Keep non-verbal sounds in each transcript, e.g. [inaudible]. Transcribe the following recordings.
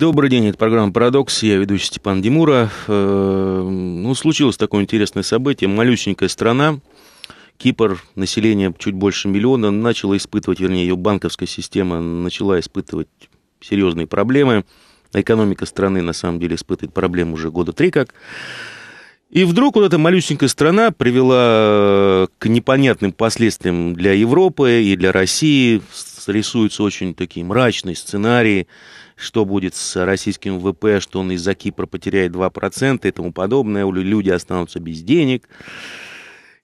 Добрый день, это программа «Парадокс», я ведущий Степан Демура. Э, ну, случилось такое интересное событие. Малюсенькая страна, Кипр, население чуть больше миллиона, начала испытывать, вернее, ее банковская система начала испытывать серьезные проблемы. Экономика страны, на самом деле, испытывает проблемы уже года три как. И вдруг вот эта малюсенькая страна привела к непонятным последствиям для Европы и для России. Рисуются очень такие мрачные сценарии что будет с российским ВП, что он из-за Кипра потеряет 2% и тому подобное, люди останутся без денег.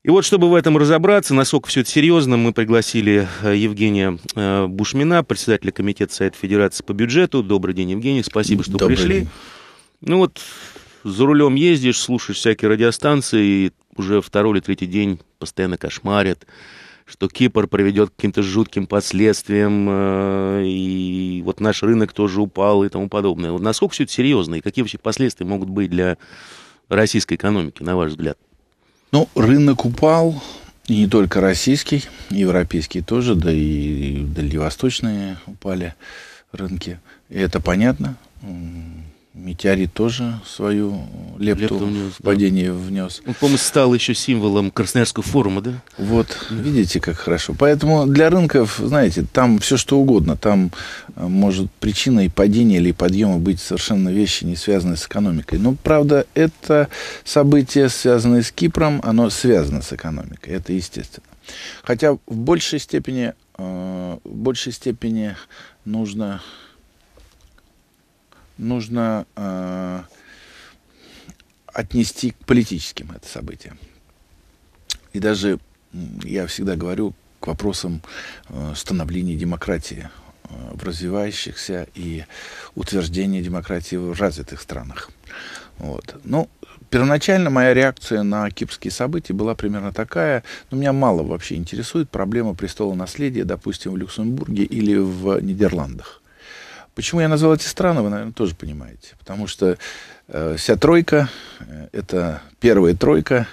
И вот, чтобы в этом разобраться, насколько все это серьезно, мы пригласили э, Евгения э, Бушмина, председателя комитета Совета Федерации по бюджету. Добрый день, Евгений, спасибо, что Добрый пришли. День. Ну вот, за рулем ездишь, слушаешь всякие радиостанции, и уже второй или третий день постоянно кошмарят что Кипр приведет к каким-то жутким последствиям, э, и вот наш рынок тоже упал и тому подобное. Вот насколько все это серьезно, и какие вообще последствия могут быть для российской экономики, на ваш взгляд? Ну, рынок упал, и не только российский, европейский тоже, да и дальневосточные упали рынки. И это понятно метеорит тоже свою лепту, лепту внес, падение да. внес. Он, по-моему, стал еще символом Красноярского форума, да? Вот, видите, как хорошо. Поэтому для рынков, знаете, там все что угодно. Там э, может причина и падения или подъема быть совершенно вещи, не связанные с экономикой. Но, правда, это событие, связанное с Кипром, оно связано с экономикой. Это естественно. Хотя в большей степени, э, в большей степени нужно нужно э, отнести к политическим это событие. И даже я всегда говорю к вопросам э, становления демократии э, в развивающихся и утверждения демократии в развитых странах. Вот. Ну, первоначально моя реакция на кипрские события была примерно такая. Но ну, меня мало вообще интересует проблема престола наследия, допустим, в Люксембурге или в Нидерландах. Почему я назвал эти страны, вы, наверное, тоже понимаете. Потому что э, вся тройка э, это первая тройка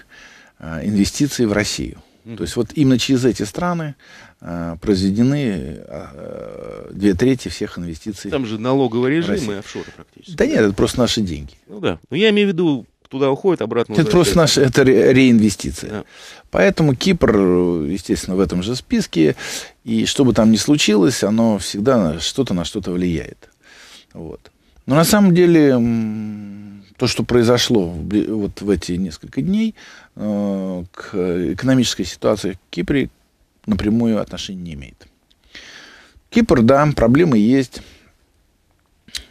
э, инвестиций в Россию. Mm -hmm. То есть вот именно через эти страны э, произведены э, э две трети всех инвестиций. Там же налоговый режим и офшоры практически. Да нет, это просто наши деньги. Ну да. Но ну, я имею в виду туда уходит, обратно Это просто наша это реинвестиция. Да. Поэтому Кипр, естественно, в этом же списке. И что бы там ни случилось, оно всегда что-то на что-то влияет. Вот. Но на самом деле то, что произошло вот в эти несколько дней, э, к экономической ситуации в Кипре напрямую отношения не имеет. Кипр, да, проблемы есть.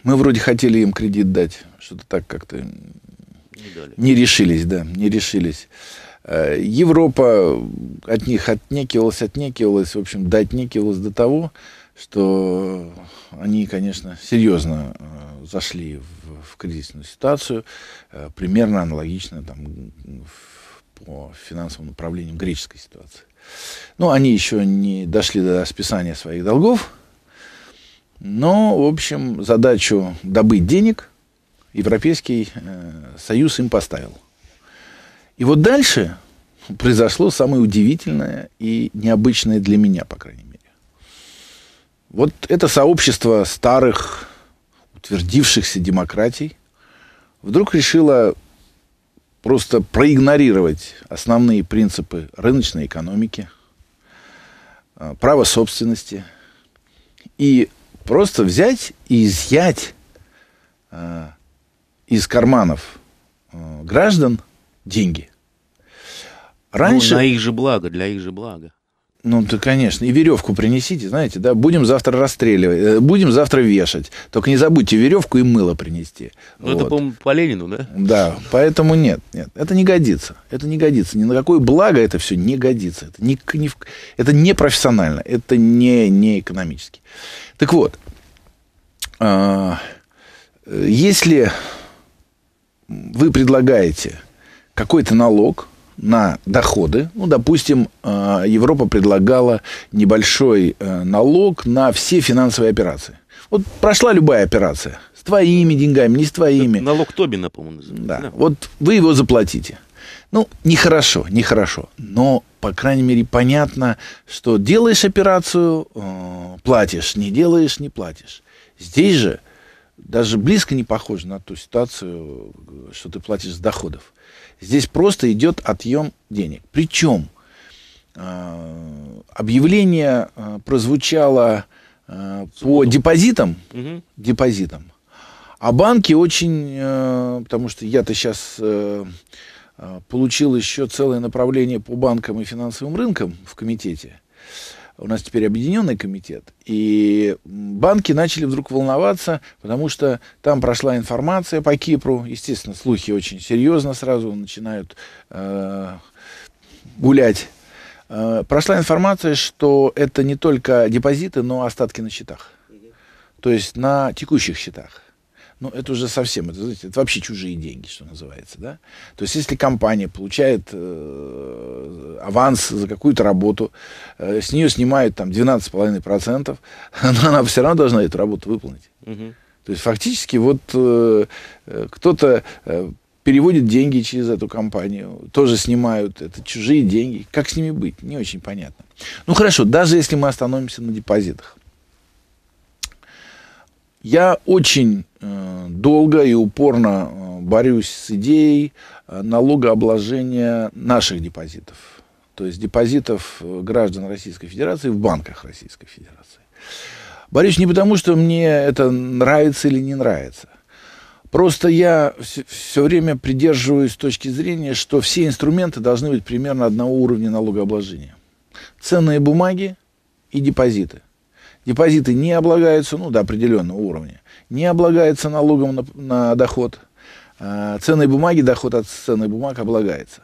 Мы вроде хотели им кредит дать, что-то так как-то не, не решились, да, не решились. Э, Европа от них отнекивалась, отнекивалась, в общем, доотнекивалась до того, что они, конечно, серьезно э, зашли в, в кризисную ситуацию, э, примерно аналогично там, по финансовым направлениям греческой ситуации. Ну, они еще не дошли до списания своих долгов, но, в общем, задачу добыть денег – Европейский э, Союз им поставил. И вот дальше произошло самое удивительное и необычное для меня, по крайней мере. Вот это сообщество старых, утвердившихся демократий вдруг решило просто проигнорировать основные принципы рыночной экономики, э, права собственности и просто взять и изъять э, из карманов э, граждан деньги. Раньше... Ну, на их же благо, для их же блага. Ну, да, конечно. И веревку принесите, знаете, да, будем завтра расстреливать, э, будем завтра вешать. Только не забудьте веревку и мыло принести. Ну, вот. это, по-моему, по Ленину, да? Да, поэтому нет, нет, это не годится. Это не годится. Ни на какое благо это все не годится. Это не, не, это не профессионально, это не, не экономически. Так вот, а, э, если вы предлагаете какой-то налог на доходы. Ну, допустим, э, Европа предлагала небольшой э, налог на все финансовые операции. Вот прошла любая операция. С твоими деньгами, не с твоими. Это налог Тобина, по-моему, называется. Да. да. Вот вы его заплатите. Ну, нехорошо, нехорошо. Но, по крайней мере, понятно, что делаешь операцию, э, платишь, не делаешь, не платишь. Здесь же даже близко не похоже на ту ситуацию, что ты платишь с доходов. Здесь просто идет отъем денег. Причем а, объявление а, прозвучало а, по депозитам, угу. депозитам, а банки очень, потому что я-то сейчас э, получил еще целое направление по банкам и финансовым рынкам в комитете у нас теперь объединенный комитет, и банки начали вдруг волноваться, потому что там прошла информация по Кипру, естественно, слухи очень серьезно сразу начинают э, гулять. Э, прошла информация, что это не только депозиты, но и остатки на счетах, то есть на текущих счетах ну, это уже совсем, это, знаете, это вообще чужие деньги, что называется, да. То есть, если компания получает э, аванс за какую-то работу, э, с нее снимают там 12,5%, [laughs] но она все равно должна эту работу выполнить. Угу. То есть, фактически, вот э, э, кто-то э, переводит деньги через эту компанию, тоже снимают, это чужие деньги. Как с ними быть, не очень понятно. Ну, хорошо, даже если мы остановимся на депозитах. Я очень долго и упорно э, борюсь с идеей э, налогообложения наших депозитов, то есть депозитов э, граждан Российской Федерации в банках Российской Федерации. Борюсь не потому, что мне это нравится или не нравится. Просто я все время придерживаюсь точки зрения, что все инструменты должны быть примерно одного уровня налогообложения. Ценные бумаги и депозиты. Депозиты не облагаются ну, до определенного уровня не облагается налогом на, на доход. А, ценные бумаги, доход от ценных бумаг облагается.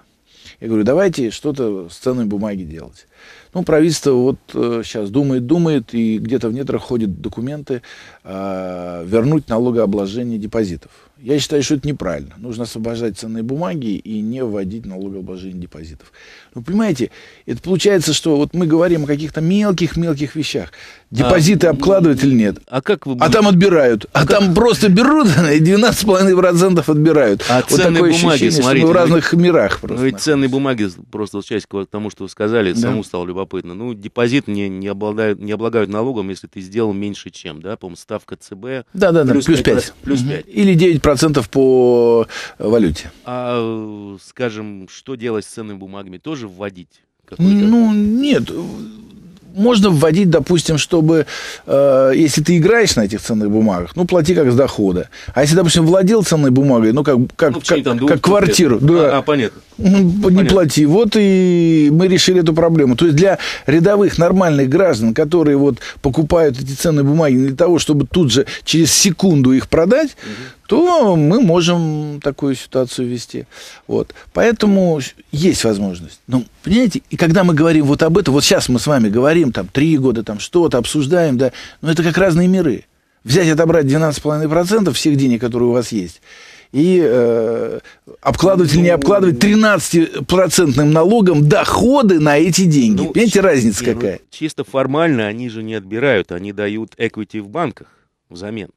Я говорю, давайте что-то с ценной бумаги делать. Ну, правительство вот сейчас э, думает, думает, и где-то в недрах ходят документы э, вернуть налогообложение депозитов. Я считаю, что это неправильно. Нужно освобождать ценные бумаги и не вводить налогообложение депозитов. Ну, понимаете, это получается, что вот мы говорим о каких-то мелких-мелких вещах. А Депозиты а, обкладывают или нет? А как вы... А там отбирают. А, а как... там просто берут [laughs] и 12,5% отбирают. А вот ценные такое бумаги, ощущение, смотрите, что мы в разных ведь, мирах просто. Ведь ценные бумаги, просто часть к тому, что вы сказали, да. саму стало любопытно. Ну, депозит не, не, обладают, не облагают налогом, если ты сделал меньше чем, да? По-моему, ставка ЦБ... Да-да-да, плюс, плюс 5. 5. Плюс 5. Или 9% 10% по э, валюте. А, скажем, что делать с ценными бумагами? Тоже вводить? Ну, нет можно вводить, допустим, чтобы, э, если ты играешь на этих ценных бумагах, ну, плати как с дохода. А если, допустим, владел ценной бумагой, ну, как, как, ну, как, там, как квартиру. Да. А, а, понятно. Ну, не понятно. плати. Вот и мы решили эту проблему. То есть для рядовых нормальных граждан, которые вот покупают эти ценные бумаги не для того, чтобы тут же через секунду их продать, угу то мы можем такую ситуацию вести. Вот. Поэтому есть возможность. Ну, понимаете, и когда мы говорим вот об этом, вот сейчас мы с вами говорим, там, три года, там, что-то обсуждаем, да, но это как разные миры. Взять, отобрать 12,5% всех денег, которые у вас есть, и э, обкладывать или не ну, обкладывать 13 налогом доходы на эти деньги. Ну, Понимаете, разница не, ну, какая? Ну, чисто формально они же не отбирают, они дают equity в банках взамен.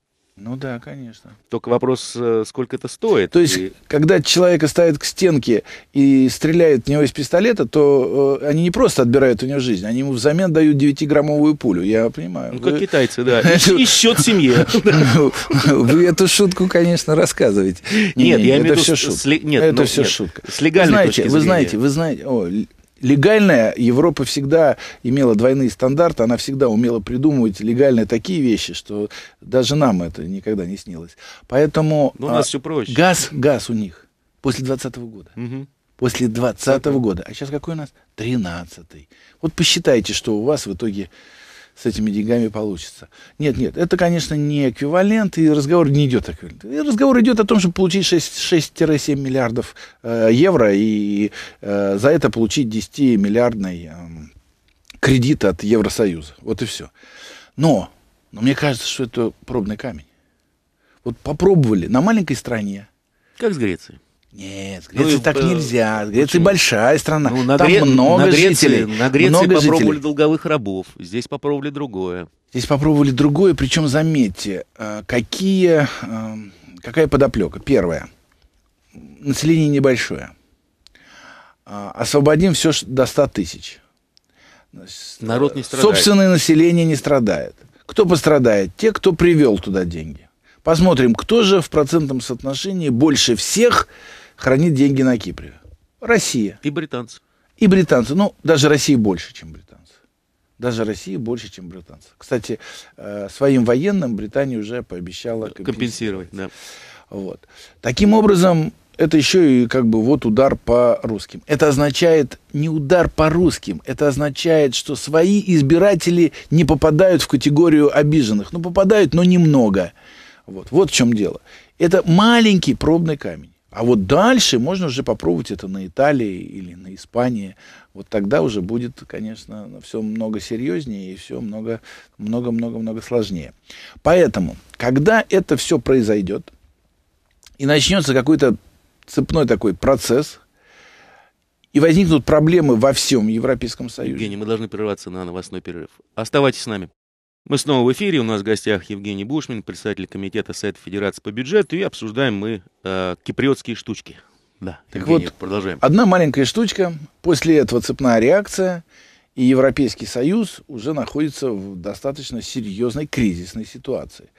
Ну да, конечно. Только вопрос, э, сколько это стоит. То есть, и... когда человека ставят к стенке и стреляют в него из пистолета, то э, они не просто отбирают у него жизнь, они ему взамен дают 9-граммовую пулю, я понимаю. Ну, вы... как китайцы, да. [laughs] И счет семье. [laughs] Вы эту шутку, конечно, рассказываете. Нет, я имею в виду... Это все шутка. Нет, это ну, все шутка. С легальной точки зрения. Вы знаете, вы знаете легальная Европа всегда имела двойные стандарты, она всегда умела придумывать легальные такие вещи, что даже нам это никогда не снилось. Поэтому Но ну, у нас а, все проще. газ, газ у них после 2020 года. Угу. После 2020 -го года. А сейчас какой у нас? 13-й. Вот посчитайте, что у вас в итоге с этими деньгами получится. Нет, нет, это, конечно, не эквивалент, и разговор не идет о эквиваленте. разговор идет о том, чтобы получить 6-7 миллиардов э, евро и э, за это получить 10-миллиардный э, эм, кредит от Евросоюза. Вот и все. Но, но мне кажется, что это пробный камень. Вот попробовали на маленькой стране. Как с Грецией? Нет, Греция ну, так э, нельзя. Греция большая страна. Ну, на Там Гре... много на Греции, жителей. На Греции много попробовали жителей. долговых рабов. Здесь попробовали другое. Здесь попробовали другое. Причем, заметьте, э, какие, э, какая подоплека. Первое. Население небольшое. А, освободим все до 100 тысяч. Народ не страдает. Собственное население не страдает. Кто пострадает? Те, кто привел туда деньги. Посмотрим, кто же в процентном соотношении больше всех хранит деньги на Кипре? Россия. И британцы. И британцы. Ну, даже Россия больше, чем британцы. Даже Россия больше, чем британцы. Кстати, э, своим военным Британия уже пообещала компенсировать. компенсировать да. вот. Таким образом, это еще и как бы вот удар по русским. Это означает не удар по русским, это означает, что свои избиратели не попадают в категорию обиженных. Ну, попадают, но немного. Вот, вот в чем дело. Это маленький пробный камень. А вот дальше можно уже попробовать это на Италии или на Испании. Вот тогда уже будет, конечно, все много серьезнее и все много-много-много-много сложнее. Поэтому, когда это все произойдет, и начнется какой-то цепной такой процесс, и возникнут проблемы во всем Европейском Союзе. Евгений, мы должны прерваться на новостной перерыв. Оставайтесь с нами. Мы снова в эфире. У нас в гостях Евгений Бушмин, председатель комитета Совета Федерации по бюджету. И обсуждаем мы э, киприотские штучки. Да, так Евгений, вот, продолжаем. Одна маленькая штучка, после этого цепная реакция, и Европейский Союз уже находится в достаточно серьезной кризисной ситуации.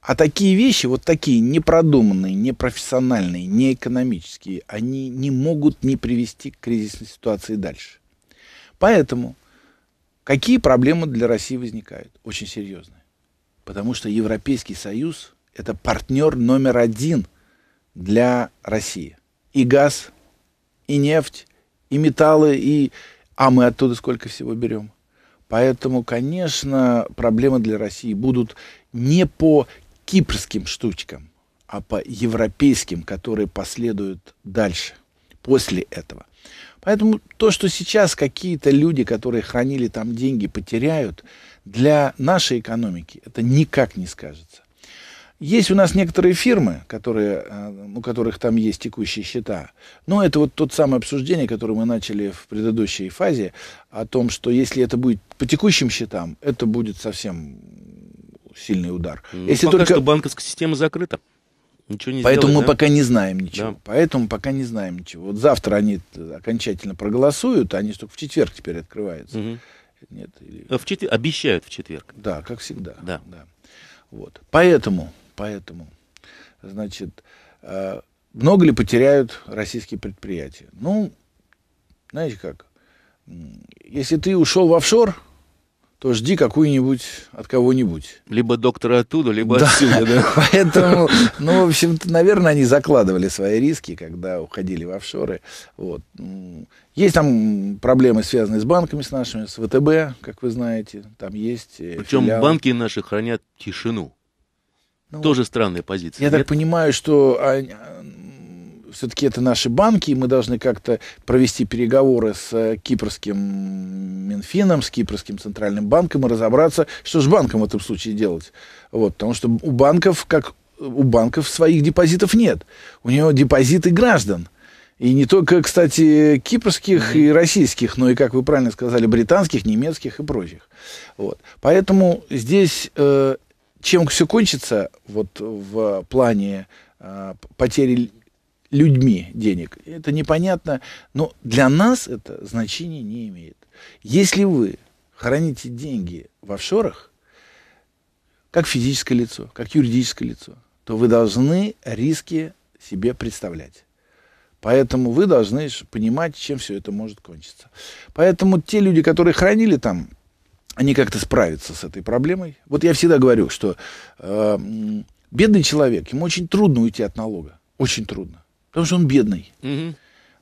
А такие вещи, вот такие непродуманные, непрофессиональные, неэкономические, они не могут не привести к кризисной ситуации дальше. Поэтому Какие проблемы для России возникают? Очень серьезные. Потому что Европейский Союз – это партнер номер один для России. И газ, и нефть, и металлы, и... А мы оттуда сколько всего берем? Поэтому, конечно, проблемы для России будут не по кипрским штучкам, а по европейским, которые последуют дальше, после этого. Поэтому то, что сейчас какие-то люди, которые хранили там деньги, потеряют, для нашей экономики это никак не скажется. Есть у нас некоторые фирмы, которые, э, у которых там есть текущие счета. Но это вот тот самое обсуждение, которое мы начали в предыдущей фазе, о том, что если это будет по текущим счетам, это будет совсем сильный удар. Ну, если пока только... что банковская система закрыта. Ничего не Поэтому сделать, мы да? пока не знаем ничего. Да. Поэтому пока не знаем ничего. Вот завтра они окончательно проголосуют, а они только в четверг теперь открываются. Угу. Нет, или... Э, в четвер... Обещают в четверг. Да, как всегда. Да. да. Вот. Поэтому, поэтому, значит, э, много ли потеряют российские предприятия? Ну, знаете как, если ты ушел в офшор, то жди какую-нибудь от кого-нибудь. Либо доктора оттуда, либо да. отсюда. Да? [laughs] Поэтому, ну, в общем-то, наверное, они закладывали свои риски, когда уходили в офшоры. Вот. Есть там проблемы, связанные с банками, с нашими, с ВТБ, как вы знаете, там есть. Э, Причем филиалы. банки наши хранят тишину. Ну, Тоже странная позиция. Я нет? так понимаю, что все-таки это наши банки, и мы должны как-то провести переговоры с э, кипрским Минфином, с кипрским Центральным банком и разобраться, что с банкам в этом случае делать. Вот, потому что у банков, как у банков своих депозитов нет. У него депозиты граждан. И не только, кстати, кипрских и российских, но и, как вы правильно сказали, британских, немецких и прочих. Вот. Поэтому здесь, э, чем все кончится вот в плане э, потери людьми денег. Это непонятно, но для нас это значение не имеет. Если вы храните деньги в офшорах, как физическое лицо, как юридическое лицо, то вы должны риски себе представлять. Поэтому вы должны понимать, чем все это может кончиться. Поэтому те люди, которые хранили там, они как-то справятся с этой проблемой. Вот я всегда говорю, что э, бедный человек, ему очень трудно уйти от налога. Очень трудно потому что он бедный. Угу.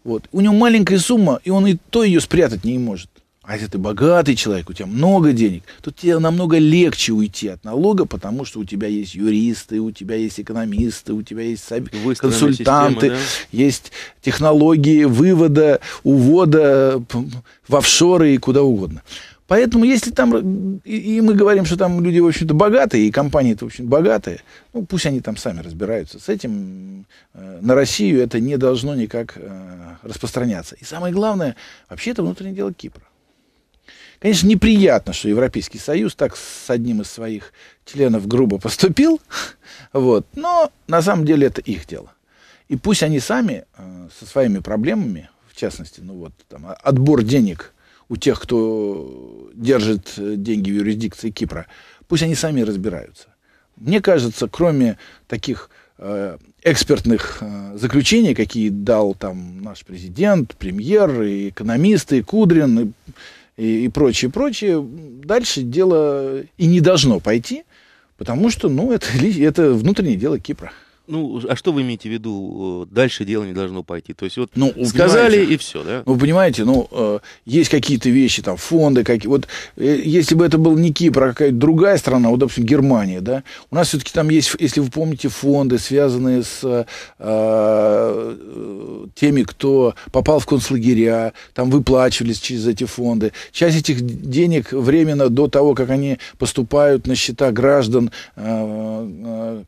Вот. У него маленькая сумма, и он и то ее спрятать не может. А если ты богатый человек, у тебя много денег, то тебе намного легче уйти от налога, потому что у тебя есть юристы, у тебя есть экономисты, у тебя есть соб... консультанты, система, да? есть технологии вывода, увода в офшоры и куда угодно. Поэтому, если там, э, и, и мы говорим, что там люди, в общем-то, богатые, и компании-то, в общем, богатые, ну, пусть они там сами разбираются с этим. Э, на Россию это не должно никак э, распространяться. И самое главное, вообще это внутреннее дело Кипра. Конечно, неприятно, что Европейский Союз так с одним из своих членов грубо поступил, [laughs] вот, но на самом деле это их дело. И пусть они сами э, со своими проблемами, в частности, ну вот, там, отбор денег – у тех, кто держит э, деньги в юрисдикции Кипра. Пусть они сами разбираются. Мне кажется, кроме таких э, экспертных э, заключений, какие дал там наш президент, премьер, и экономисты, и Кудрин, и, и, и прочее, прочее, дальше дело и не должно пойти, потому что, ну, это, [laughs] это внутреннее дело Кипра. Ну, а что вы имеете в виду? Дальше дело не должно пойти. То есть вот ну, сказали и все, да? Вы понимаете, ну, э, есть какие-то вещи, там, фонды какие Вот э, если бы это был не Кипр, а какая-то другая страна, вот, допустим, Германия, да, у нас все-таки там есть, если вы помните, фонды, связанные с э, э, теми, кто попал в концлагеря, там выплачивались через эти фонды. Часть этих денег временно до того, как они поступают на счета граждан,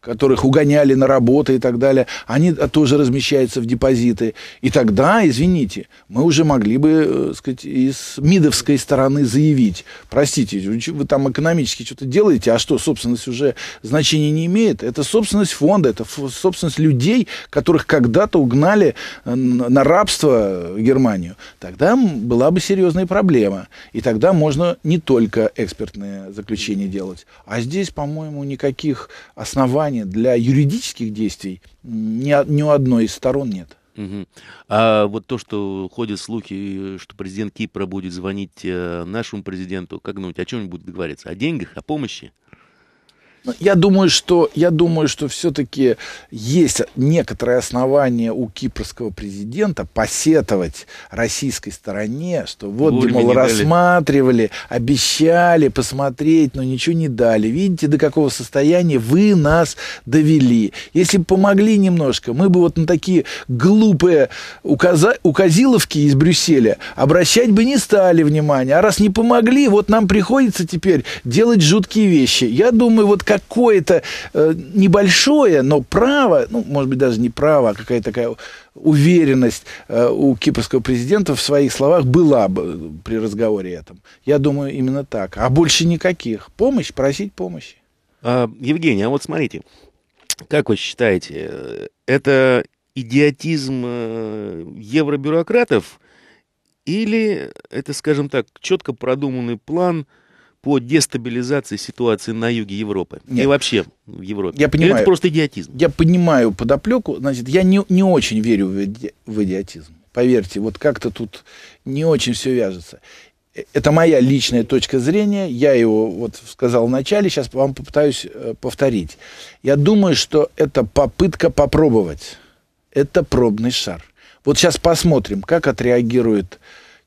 которых угоняли на работу, работы и так далее, они а, тоже размещаются в депозиты. И тогда, извините, мы уже могли бы, так э, сказать, из МИДовской стороны заявить, простите, вы там экономически что-то делаете, а что, собственность уже значения не имеет? Это собственность фонда, это собственность людей, которых когда-то угнали э, на рабство Германию. Тогда была бы серьезная проблема. И тогда можно не только экспертные заключения делать. А здесь, по-моему, никаких оснований для юридических военных действий ни, ни у одной из сторон нет. Угу. А вот то, что ходят слухи, что президент Кипра будет звонить э, нашему президенту, как думаете, о чем-нибудь договориться? О деньгах, о помощи? Ну, я думаю, что, я думаю, что все-таки есть некоторое основание у кипрского президента посетовать российской стороне, что вот, Вовремя мол, рассматривали, обещали посмотреть, но ничего не дали. Видите, до какого состояния вы нас довели. Если бы помогли немножко, мы бы вот на такие глупые указа... указиловки из Брюсселя обращать бы не стали внимания. А раз не помогли, вот нам приходится теперь делать жуткие вещи. Я думаю, вот какое-то э, небольшое, но право, ну, может быть, даже не право, а какая-то такая уверенность э, у кипрского президента в своих словах была бы э, при разговоре этом. Я думаю, именно так. А больше никаких. Помощь, просить помощи. А, Евгений, а вот смотрите, как вы считаете, э, это идиотизм э, евробюрократов или это, скажем так, четко продуманный план – по дестабилизации ситуации на юге Европы Нет. и вообще в Европе. Я понимаю. Или это просто идиотизм. Я понимаю подоплеку. Значит, я не, не очень верю в, иди, в идиотизм. Поверьте, вот как-то тут не очень все вяжется. Э, это моя личная точка зрения. Я его вот сказал в начале, сейчас вам попытаюсь э, повторить. Я думаю, что это попытка попробовать. Это пробный шар. Вот сейчас посмотрим, как отреагируют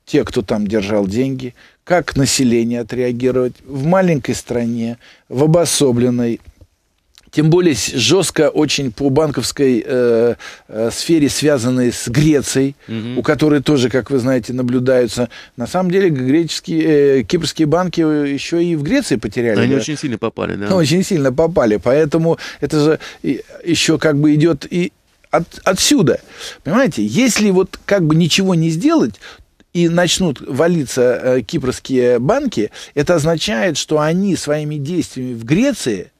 те, кто там держал деньги, как население отреагировать в маленькой стране, в обособленной, тем более жестко очень по банковской э, э, сфере, связанной с Грецией, угу. у которой тоже, как вы знаете, наблюдаются. На самом деле греческие, э, кипрские банки э, еще и в Греции потеряли. Они да? очень сильно попали, да? очень сильно попали, поэтому это же еще как бы идет и от, отсюда. Понимаете, если вот как бы ничего не сделать, и начнут валиться э, кипрские банки, это означает, что они своими действиями в Греции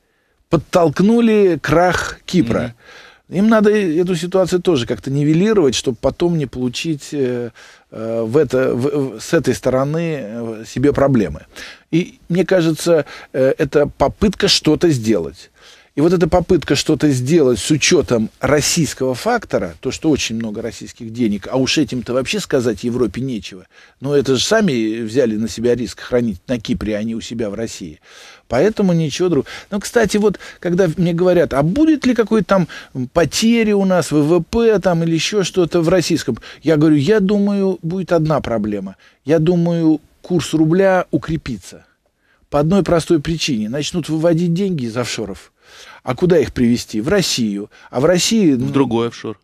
подтолкнули крах Кипра. Mm-hmm. Им надо э, эту ситуацию тоже как-то нивелировать, чтобы потом не получить э, в это, в, с этой стороны себе проблемы. И мне кажется, это попытка что-то сделать. И вот эта попытка что-то сделать с учетом российского фактора, то, что очень много российских денег, а уж этим-то вообще сказать Европе нечего. Но это же сами взяли на себя риск хранить на Кипре, а не у себя в России. Поэтому ничего другого. Но, ну, кстати, вот когда мне говорят, а будет ли какой-то там потери у нас, ВВП там или еще что-то в российском, я говорю, я думаю, будет одна проблема. Я думаю, курс рубля укрепится. По одной простой причине. Начнут выводить деньги из офшоров – а куда их привести? В Россию. А в России... В ну, другой офшор.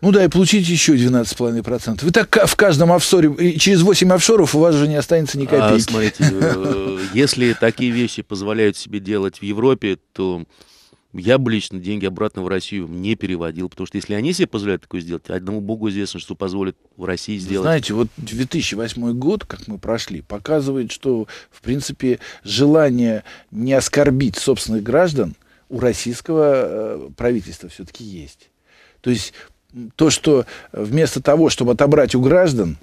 Ну да, и получить еще 12,5%. Вы так в каждом офшоре, и через 8 офшоров у вас же не останется ни а, копейки. А, смотрите, э, [laughs] если такие вещи позволяют себе делать в Европе, то я бы лично деньги обратно в Россию не переводил, потому что если они себе позволяют такое сделать, одному богу известно, что позволит в России сделать. Знаете, вот 2008 год, как мы прошли, показывает, что, в принципе, желание не оскорбить собственных граждан у российского э, правительства все-таки есть. То есть то, что э, вместо того, чтобы отобрать у граждан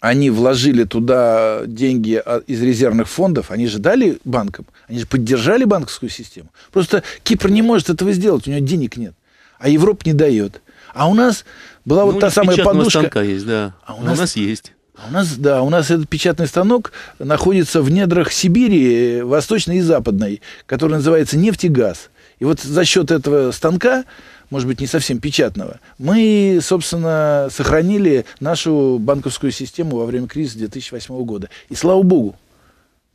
они вложили туда деньги а, из резервных фондов, они же дали банкам, они же поддержали банковскую систему. Просто Кипр не может этого сделать, у него денег нет, а Европа не дает. А у нас была ну, вот та самая подушка. Станка есть, да. А у, а нас, у нас есть. А у нас, да, у нас этот печатный станок находится в недрах Сибири, восточной и западной, который называется нефтегаз. И вот за счет этого станка может быть, не совсем печатного, мы, собственно, сохранили нашу банковскую систему во время кризиса 2008 года. И слава богу,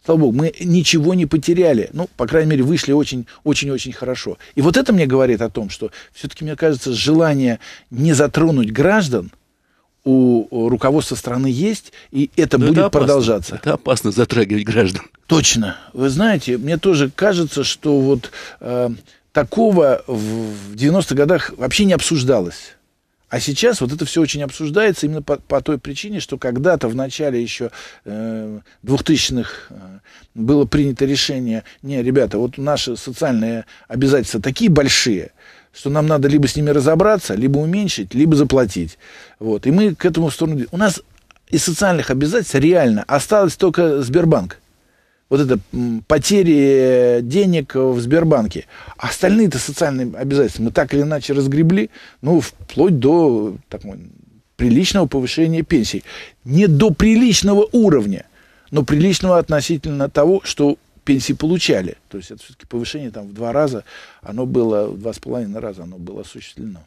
слава богу, мы ничего не потеряли. Ну, по крайней мере, вышли очень-очень-очень хорошо. И вот это мне говорит о том, что все-таки, мне кажется, желание не затронуть граждан у руководства страны есть, и это Но будет это опасно. продолжаться. Это опасно затрагивать граждан. Точно. Вы знаете, мне тоже кажется, что вот... Э, такого в 90-х годах вообще не обсуждалось. А сейчас вот это все очень обсуждается именно по, по той причине, что когда-то в начале еще э, 2000-х э, было принято решение, не, ребята, вот наши социальные обязательства такие большие, что нам надо либо с ними разобраться, либо уменьшить, либо заплатить. Вот. И мы к этому в сторону... У нас из социальных обязательств реально осталось только Сбербанк вот это потери э, денег в Сбербанке. А остальные-то социальные обязательства мы так или иначе разгребли, ну, вплоть до такого приличного повышения пенсий. Не до приличного уровня, но приличного относительно того, что пенсии получали. То есть это все-таки повышение там в два раза, оно было, в два с половиной раза оно было осуществлено.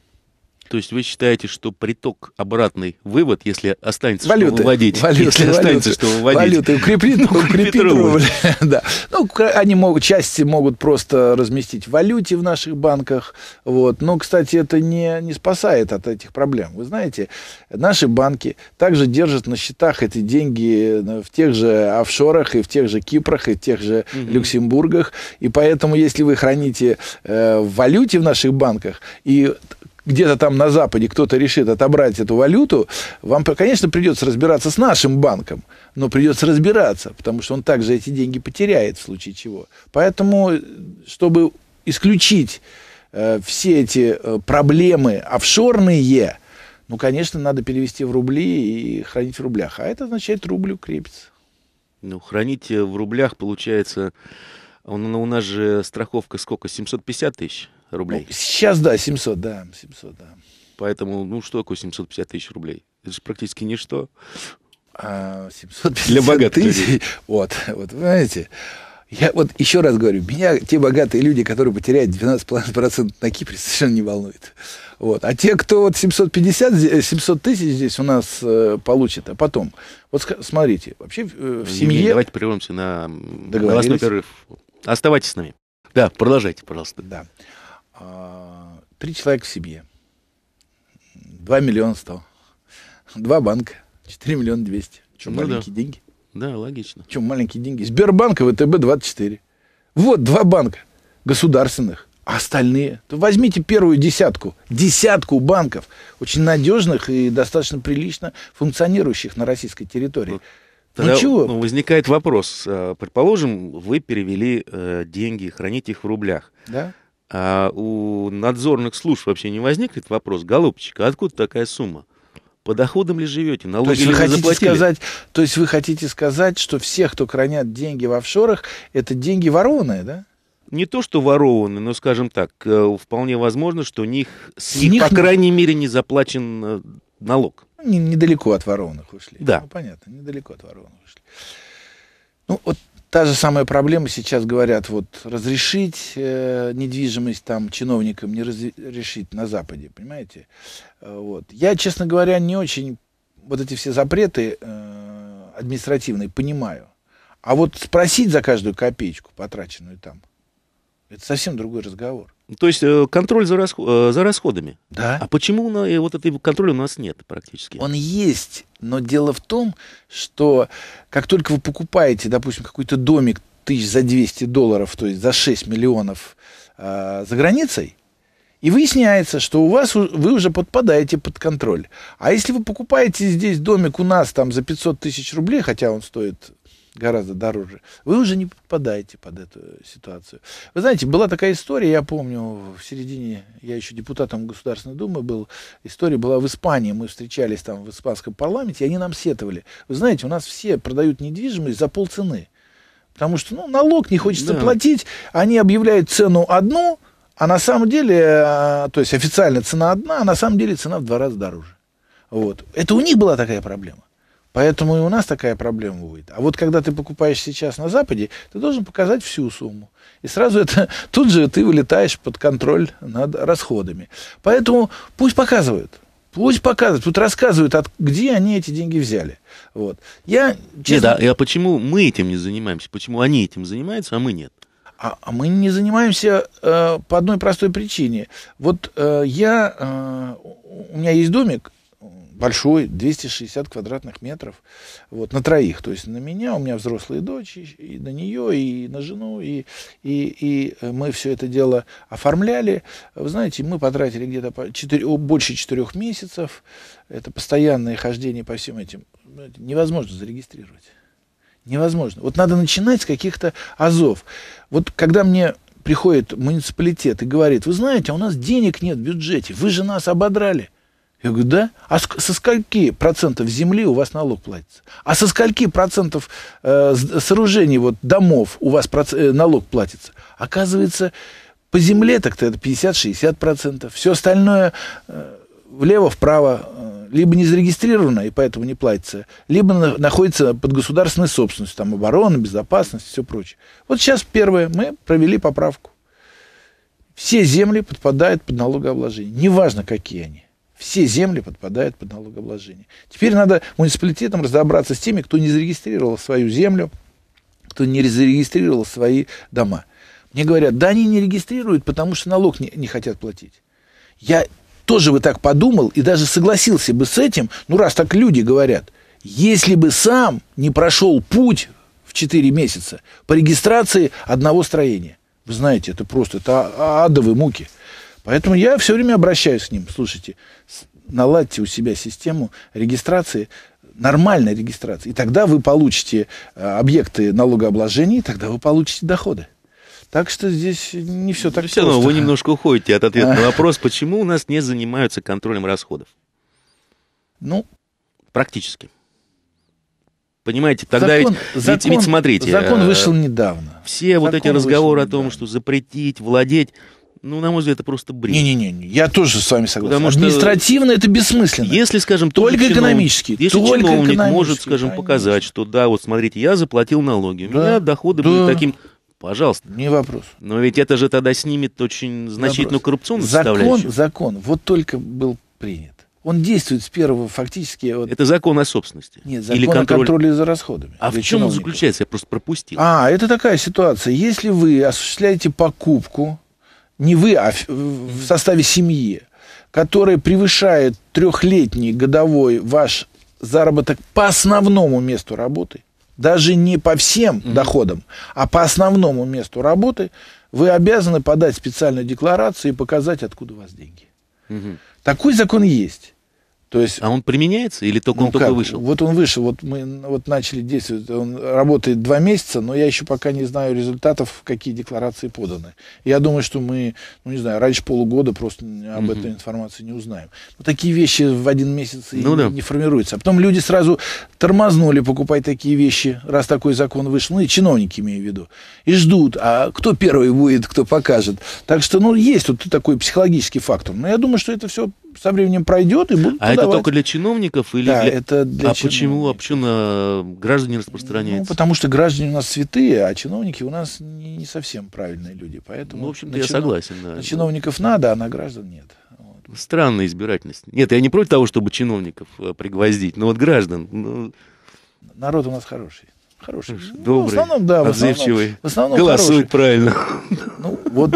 То есть вы считаете, что приток обратный вывод, если останется валюты, что выводить, валюты, если валюты, останется что выводить, валюты укрепит, ну, укрепит рубль. да. Ну, они могут части могут просто разместить в валюте в наших банках, вот. Но, кстати, это не не спасает от этих проблем. Вы знаете, наши банки также держат на счетах эти деньги э, в тех же офшорах и в тех же Кипрах и в тех же угу. Люксембургах, и поэтому, если вы храните э, в валюте в наших банках и где-то там на Западе кто-то решит отобрать эту валюту, вам, конечно, придется разбираться с нашим банком, но придется разбираться, потому что он также эти деньги потеряет в случае чего. Поэтому, э, чтобы исключить э, все эти э, проблемы офшорные, ну, конечно, надо перевести в рубли и хранить в рублях. А это означает, рубль укрепится. Ну, хранить э, в рублях, получается, у, ну, у нас же страховка сколько? 750 тысяч? рублей. Ну, сейчас, да, 700, да, 700, да. Поэтому, ну, что такое 750 тысяч рублей? Это же практически ничто. А, 750 Для богатых тысяч. Людей. Вот, вот, понимаете. Я вот еще раз говорю, меня те богатые люди, которые потеряют 12% на Кипре, совершенно не волнует. Вот. А те, кто вот 750, 700 э, тысяч здесь у нас э, получит, а потом. Вот смотрите, вообще э, в семье... давайте прервемся на новостной перерыв. Оставайтесь с нами. Да, продолжайте, пожалуйста. Да. А, три человека в семье. 2 миллиона 100. Два банка. 4 миллиона 200. Чем ну маленькие да. деньги? Да, логично. Чем маленькие деньги? Сбербанк и ВТБ-24. Вот два банка государственных. А остальные? То возьмите первую десятку. Десятку банков. Очень надежных и достаточно прилично функционирующих на российской территории. Вот. Ну, тогда ну, чего? Ну, возникает вопрос. А, предположим, вы перевели э, деньги, храните их в рублях. Да а у надзорных служб вообще не возникнет вопрос, голубчик, а откуда такая сумма? По доходам ли живете? Налоги то есть ли вы хотите заплатили? сказать, То есть вы хотите сказать, что все, кто хранят деньги в офшорах, это деньги ворованные, да? Не то, что ворованы, но, скажем так, э, вполне возможно, что у них, с, них, них, по крайней мере, не заплачен э, налог. Не, недалеко от ворованных ушли. Да. Ну, понятно, недалеко от ворованных ушли. Ну, вот Та же самая проблема сейчас говорят, вот разрешить э, недвижимость там чиновникам не разрешить на Западе, понимаете? Э, вот. Я, честно говоря, не очень вот эти все запреты э, административные понимаю. А вот спросить за каждую копеечку, потраченную там, это совсем другой разговор. То есть э, контроль за, расход, э, за расходами. Да. А почему э, вот этого контроля у нас нет практически? Он есть, но дело в том, что как только вы покупаете, допустим, какой-то домик тысяч за 200 долларов, то есть за 6 миллионов э, за границей, и выясняется, что у вас вы уже подпадаете под контроль. А если вы покупаете здесь домик у нас там за 500 тысяч рублей, хотя он стоит гораздо дороже, вы уже не попадаете под эту ситуацию. Вы знаете, была такая история, я помню, в середине, я еще депутатом Государственной Думы был, история была в Испании, мы встречались там в испанском парламенте, и они нам сетовали. Вы знаете, у нас все продают недвижимость за полцены, потому что ну, налог не хочется да. платить, они объявляют цену одну, а на самом деле, э, то есть официально цена одна, а на самом деле цена в два раза дороже. Вот. Это у них была такая проблема. Поэтому и у нас такая проблема будет. А вот когда ты покупаешь сейчас на Западе, ты должен показать всю сумму. И сразу это, [laughs] тут же ты вылетаешь под контроль над расходами. Поэтому пусть показывают. Пусть показывают, тут рассказывают, от, где они эти деньги взяли. Вот. Я, честно... Нет, а, а почему мы этим не занимаемся? Почему они этим занимаются, а мы нет? А, а мы не занимаемся э, по одной простой причине. Вот э, я, э, у меня есть домик, большой, 260 квадратных метров, вот, на троих, то есть на меня, у меня взрослые дочь, и на нее, и на жену, и, и, и э, мы все это дело оформляли, вы знаете, мы потратили где-то по 4, больше четырех месяцев, это постоянное хождение по всем этим, ну, невозможно зарегистрировать. Невозможно. Вот надо начинать с каких-то азов. Вот когда мне приходит муниципалитет и говорит, вы знаете, а у нас денег нет в бюджете, вы же нас ободрали. Я говорю, да? А со скольки процентов земли у вас налог платится? А со скольки процентов э, сооружений, вот, домов у вас проц... э, налог платится? Оказывается, по земле так-то это 50-60 процентов. Все остальное э, влево-вправо э, либо не зарегистрировано и поэтому не платится, либо на, находится под государственной собственностью, там оборона, безопасность, все прочее. Вот сейчас первое, мы провели поправку. Все земли подпадают под налогообложение, неважно, какие они. Все земли подпадают под налогообложение. Теперь надо муниципалитетам разобраться с теми, кто не зарегистрировал свою землю, кто не зарегистрировал свои дома. Мне говорят, да они не регистрируют, потому что налог не, не хотят платить. Я тоже бы так подумал и даже согласился бы с этим, ну раз так люди говорят, если бы сам не прошел путь в 4 месяца по регистрации одного строения. Вы знаете, это просто это а, а, адовые муки. Поэтому я все время обращаюсь к ним. Слушайте, наладьте у себя систему регистрации, нормальной регистрации. И тогда вы получите э, объекты налогообложения, и тогда вы получите доходы. Так что здесь не все так ну, Но все просто. равно вы немножко уходите от ответа а... на вопрос, почему у нас не занимаются контролем расходов. Ну, практически. Понимаете, тогда закон, ведь, закон, ведь, ведь смотрите. Закон вышел э, недавно. Все закон вот эти разговоры о том, недавно. что запретить, владеть, ну, на мой взгляд, это просто бред. Не-не-не, я тоже с вами согласен. Потому что Административно это бессмысленно. Если, скажем, только экономически. Если только чиновник экономически, может, скажем, конечно. показать, что да, вот смотрите, я заплатил налоги, да, у меня доходы да. были таким... Пожалуйста. Не вопрос. Но ведь это же тогда снимет очень значительную вопрос. коррупционную закон, составляющую. Закон, вот только был принят. Он действует с первого фактически... Вот... Это закон о собственности? Нет, закон Или контроль... о контроле за расходами. А в чем он заключается? Я просто пропустил. А, это такая ситуация. Если вы осуществляете покупку не вы, а в составе семьи, которая превышает трехлетний годовой ваш заработок по основному месту работы, даже не по всем mm-hmm. доходам, а по основному месту работы, вы обязаны подать специальную декларацию и показать, откуда у вас деньги. Mm-hmm. Такой закон есть. То есть, а он применяется или только ну, он только вышел? Вот он вышел, вот мы вот начали действовать. Он работает два месяца, но я еще пока не знаю результатов, какие декларации поданы. Я думаю, что мы, ну не знаю, раньше полугода просто об этой информации не узнаем. Но такие вещи в один месяц ну, да. не формируются. А потом люди сразу тормознули покупать такие вещи, раз такой закон вышел. Ну и чиновники, имею в виду. И ждут, а кто первый будет, кто покажет. Так что, ну, есть вот такой психологический фактор. Но я думаю, что это все со временем пройдет и будут А подавать. это только для чиновников или да, для... это для а чиновников. почему, а почему на граждане распространяется? Ну, потому что граждане у нас святые, а чиновники у нас не, не совсем правильные люди, поэтому... Ну, в общем-то, я согласен, да. На чиновников надо, а на граждан нет. Вот. Странная избирательность. Нет, я не против того, чтобы чиновников э, пригвоздить, но вот граждан... Ну... Народ у нас хороший. Хороший, ну, добрый, в основном, да, отзывчивый, основном, в основном голосует хороший. правильно. Ну, вот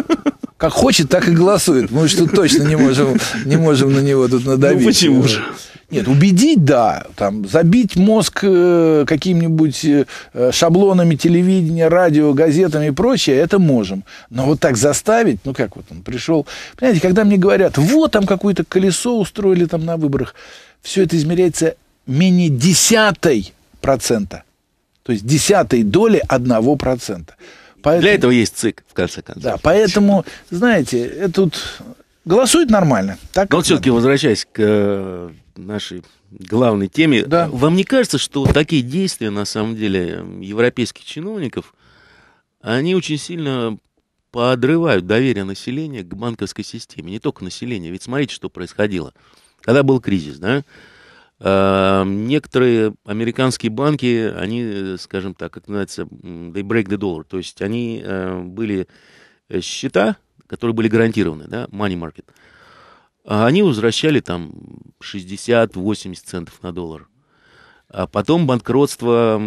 как хочет, так и голосует. Мы что точно не можем, не можем на него тут надавить. Ну, почему же? Нет, убедить, да, там, забить мозг э, какими-нибудь э, шаблонами телевидения, радио, газетами и прочее, это можем. Но вот так заставить, ну как вот он пришел, понимаете, когда мне говорят, вот там какое-то колесо устроили там на выборах, все это измеряется менее десятой процента. То есть десятой доли одного процента. Поэтому, Для этого есть ЦИК, в конце концов. Да, поэтому, знаете, это тут голосует нормально. Так Но все-таки возвращаясь к э, нашей главной теме, да. вам не кажется, что такие действия, на самом деле, европейских чиновников, они очень сильно подрывают доверие населения к банковской системе, не только населения. Ведь смотрите, что происходило. Когда был кризис, да, Э, некоторые американские банки, они, скажем так, как называется, they break the dollar. То есть они э, были э, счета, которые были гарантированы, да, money market. А они возвращали там 60-80 центов на доллар. А потом банкротство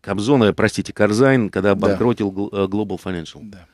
Кобзона, простите, Карзайн, когда банкротил да. Global Financial. Да.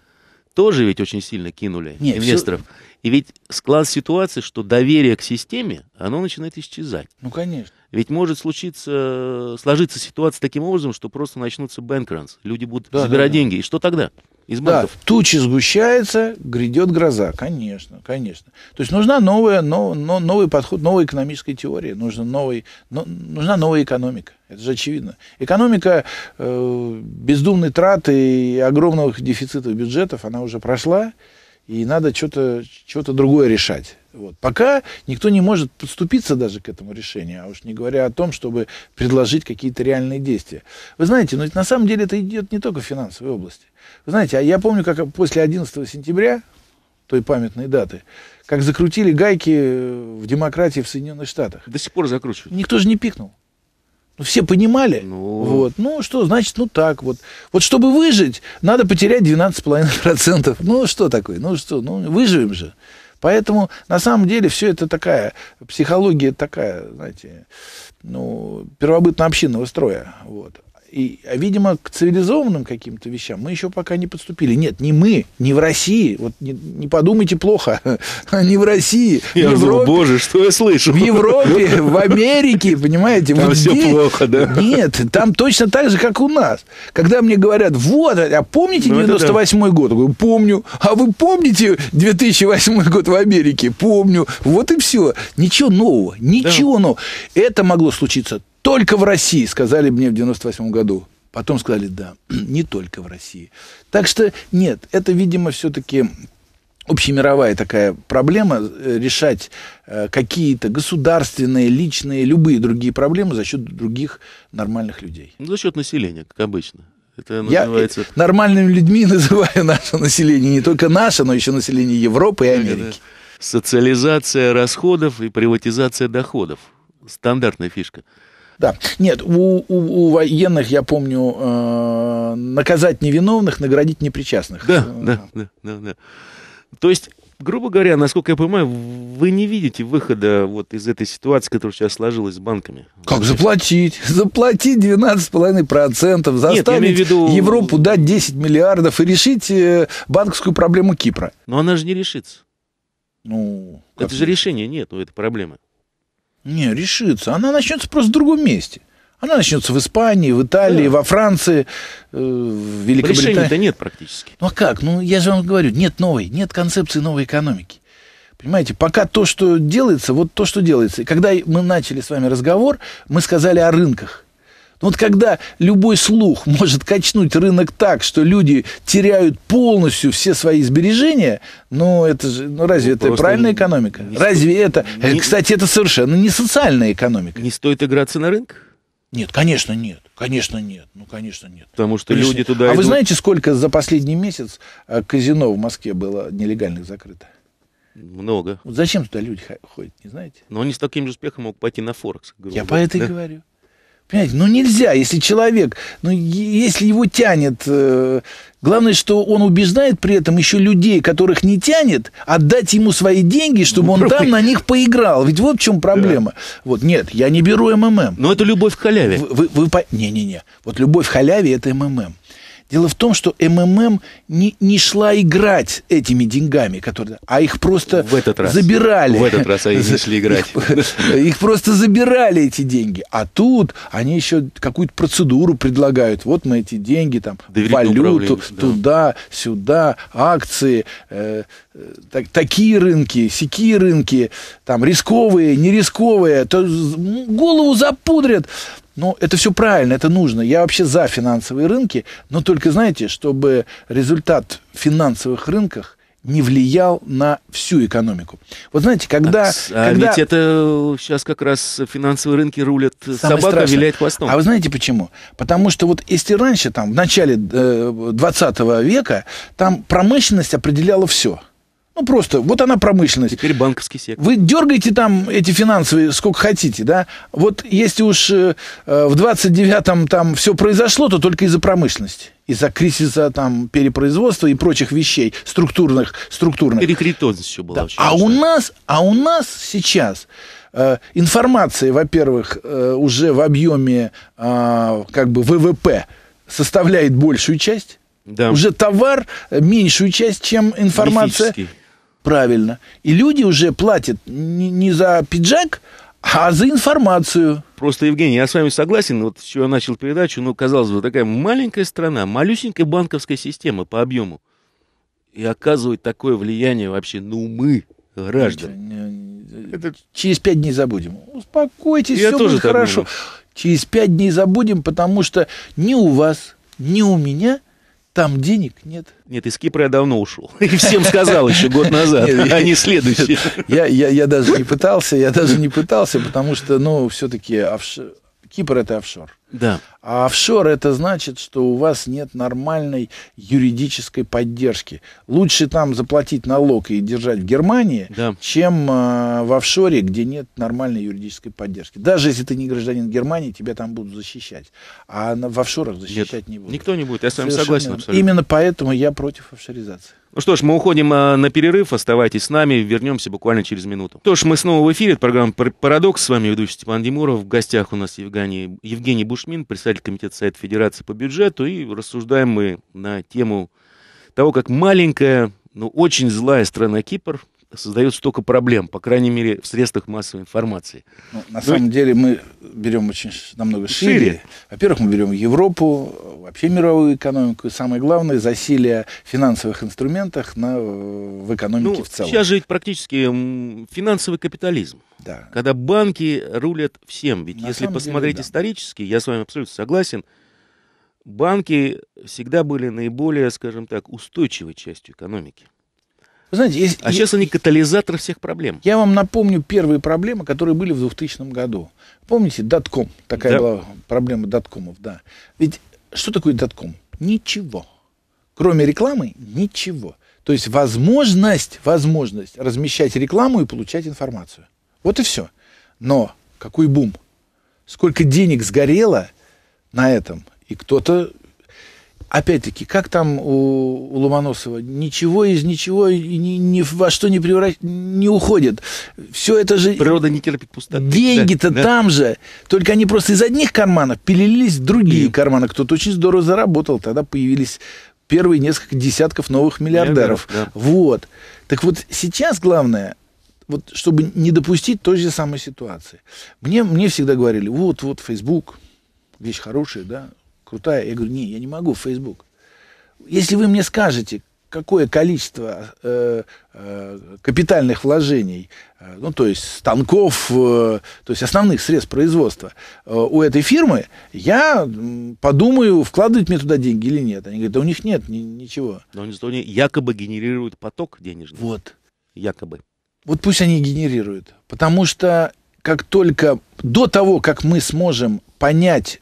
Тоже ведь очень сильно кинули Нет, инвесторов. Все... И ведь склад ситуации, что доверие к системе, оно начинает исчезать. Ну, конечно. Ведь может случиться, сложиться ситуация таким образом, что просто начнутся бэнкранс, люди будут да, забирать да, да. деньги. И что тогда? Из банков. Да, тучи сгущаются, грядет гроза, конечно, конечно. То есть нужна новая, но, но, новый подход, новая экономическая теория, нужна, новый, но, нужна новая экономика. Это же очевидно. Экономика э, бездумной траты и огромных дефицитов бюджетов, она уже прошла и надо что-то что другое решать. Вот. Пока никто не может подступиться даже к этому решению, а уж не говоря о том, чтобы предложить какие-то реальные действия. Вы знаете, но ну, на самом деле это идет не только в финансовой области. Вы знаете, а я помню, как после 11 сентября, той памятной даты, как закрутили гайки в демократии в Соединенных Штатах. До сих пор закручивают. Никто же не пикнул. Ну, все понимали. Ну... Вот. ну, что значит, ну так вот. Вот чтобы выжить, надо потерять 12,5%. Ну, что такое? Ну, что? Ну, выживем же. Поэтому, на самом деле, все это такая, психология такая, знаете, ну, первобытно-общинного строя. Вот. И, видимо, к цивилизованным каким-то вещам мы еще пока не подступили. Нет, не мы, не в России. Вот не, не подумайте плохо. [laughs] не в России. Я в Европе, думал, боже, что я слышу? В Европе, в Америке, понимаете? Там вот все здесь... плохо, да? Нет, там точно так же, как у нас. Когда мне говорят, вот, а, а помните 98 ну, да. год? Я говорю, помню. А вы помните 2008 год в Америке? Помню. Вот и все. Ничего нового. Ничего да. нового. Это могло случиться только в России, сказали мне в 98 году. Потом сказали, да, [clears throat] не только в России. Так что нет, это, видимо, все-таки общемировая такая проблема э, решать э, какие-то государственные, личные, любые другие проблемы за счет других нормальных людей. Ну, за счет населения, как обычно. Это э, называется... Я нормальными людьми [laughs] называю наше население, не только наше, но еще население Европы и Америки. Социализация расходов и приватизация доходов. Стандартная фишка. Да. Нет, у, у, у военных, я помню, э, наказать невиновных, наградить непричастных. Да, э, да, да, да, да. То есть, грубо говоря, насколько я понимаю, вы не видите выхода вот из этой ситуации, которая сейчас сложилась с банками. Как заплатить? Заплатить 12,5%, заставить Нет, я виду... Европу дать 10 миллиардов и решить э, банковскую проблему Кипра. Но она же не решится. Ну, это же решение, нет у этой проблемы. Не, решится. Она начнется просто в другом месте. Она начнется в Испании, в Италии, да. во Франции, э, в Великобритании. Решения-то нет практически. Ну а как? Ну, я же вам говорю, нет новой, нет концепции новой экономики. Понимаете, пока то, что делается, вот то, что делается. Когда мы начали с вами разговор, мы сказали о рынках. Но ну, вот когда любой слух [laughs] может качнуть рынок так, что люди теряют полностью все свои сбережения, ну это же, ну разве ну, это правильная не, экономика? Не разве стоит, это, э, не, кстати, это совершенно не социальная экономика. Не стоит играться на рынок? Нет, конечно, нет. Конечно, нет. Ну, конечно, нет. Потому что конечно. люди туда А идут... вы знаете, сколько за последний месяц э, казино в Москве было нелегальных закрыто? Много. Вот зачем туда люди ходят, не знаете? Но они с таким же успехом могут пойти на Форекс. Я по этой говорю. Понимаете, ну нельзя, если человек, ну если его тянет, э, главное, что он убеждает при этом еще людей, которых не тянет, отдать ему свои деньги, чтобы он там на них поиграл. Ведь вот в чем проблема. Да. Вот нет, я не беру МММ. Но это любовь к халяве. Вы, вы, вы, не, не, не. Вот любовь к халяве это МММ. Дело в том, что МММ не, не шла играть этими деньгами, которые, а их просто в этот раз. забирали. В этот раз они не шли играть. Их, [laughs] их просто забирали эти деньги. А тут они еще какую-то процедуру предлагают. Вот мы эти деньги, там, валюту, да. туда, сюда, акции, э, э, так, такие рынки, сякие рынки, там, рисковые, нерисковые. То голову запудрят. Ну, это все правильно, это нужно. Я вообще за финансовые рынки, но только, знаете, чтобы результат в финансовых рынках не влиял на всю экономику. Вот знаете, когда... А, когда... ведь это сейчас э, как раз финансовые рынки рулят, э, Самое собака страшное. виляет хвостом. А вы знаете почему? Потому что вот если раньше, там, в начале 20 э, века, там промышленность определяла все – ну, просто, вот она промышленность. Теперь банковский сектор. Вы дергаете там эти финансовые сколько хотите, да? Вот если уж э, э, в 29-м там все произошло, то только из-за промышленности из-за кризиса там, перепроизводства и прочих вещей структурных. структурных. Перекритозность еще была. Да. а, у нас, а у нас сейчас э, информации, во-первых, э, уже в объеме э, а, как бы ВВП составляет большую часть. Да. Уже товар э, меньшую часть, чем информация. Мифический правильно. И люди уже платят не за пиджак, а за информацию. Просто, Евгений, я с вами согласен. Вот с чего я начал передачу, но ну, казалось бы, такая маленькая страна, малюсенькая банковская система по объему. И оказывает такое влияние вообще на умы граждан. Это... Через пять дней забудем. Успокойтесь, я все тоже будет хорошо. Думаю. Через пять дней забудем, потому что ни у вас, ни у меня – там денег нет. Нет, из Кипра я давно ушел. [laughs] И всем сказал еще год назад, а не следующий. Я, я, я даже не пытался, я даже не пытался, потому что, ну, все-таки Кипр – это офшор. Да. А офшор это значит, что у вас нет нормальной юридической поддержки. Лучше там заплатить налог и держать в Германии, да. чем э, в офшоре, где нет нормальной юридической поддержки. Даже если ты не гражданин Германии, тебя там будут защищать. А на, в офшорах защищать нет, не будут. Никто не будет, я с вами Совершенно согласен абсолютно. Именно поэтому я против офшоризации. Ну что ж, мы уходим а, на перерыв, оставайтесь с нами, вернемся буквально через минуту. Что ж, мы снова в эфире, программа «Парадокс», с вами ведущий Степан Демуров, в гостях у нас Евгений, Евгений Буш Кушмин, председатель комитета Совета Федерации по бюджету, и рассуждаем мы на тему того, как маленькая, но очень злая страна Кипр создает столько проблем, по крайней мере, в средствах массовой информации. Ну, на Но... Ну самом деле мы берем очень намного шире. шире. Во-первых, мы берем Европу, вообще мировую экономику, и самое главное, засилие финансовых инструментах на, э, в экономике ну, в целом. Сейчас же практически финансовый капитализм. Да. Когда банки рулят всем. Ведь на если посмотреть деле, да. исторически, я с вами абсолютно согласен, банки всегда были наиболее, скажем так, устойчивой частью экономики. Вы знаете, если, а сейчас они катализатор всех проблем. Я вам напомню первые проблемы, которые были в 2000 году. Помните, датком, такая да. была проблема даткомов, да. Ведь что такое датком? Ничего. Кроме рекламы, ничего. То есть возможность, возможность размещать рекламу и получать информацию. Вот и все. Но какой бум? Сколько денег сгорело на этом? И кто-то опять-таки, как там у, у Ломоносова, ничего из ничего ни, ни во что не превращается не уходит. Все это же... Природа не терпит пустоты. Деньги-то да, там да. же. Только они просто из одних карманов пилились в другие и... карманы. Кто-то очень здорово заработал. Тогда появились первые несколько десятков новых миллиардеров. да. Вот. Так вот сейчас главное вот, чтобы не допустить той же самой ситуации. Мне, мне всегда говорили, вот, вот, Facebook, вещь хорошая, да, крутая. Я говорю, не, я не могу в Facebook. Если вы мне скажете, какое количество э, э, капитальных вложений, э, ну то есть станков, э, то есть основных средств производства э, у этой фирмы, я подумаю, вкладывать мне туда деньги или нет. Они говорят, да у них нет ни, ничего. Но они, они якобы генерируют поток денежный. Вот. Якобы. Вот пусть они генерируют, потому что как только до того, как мы сможем понять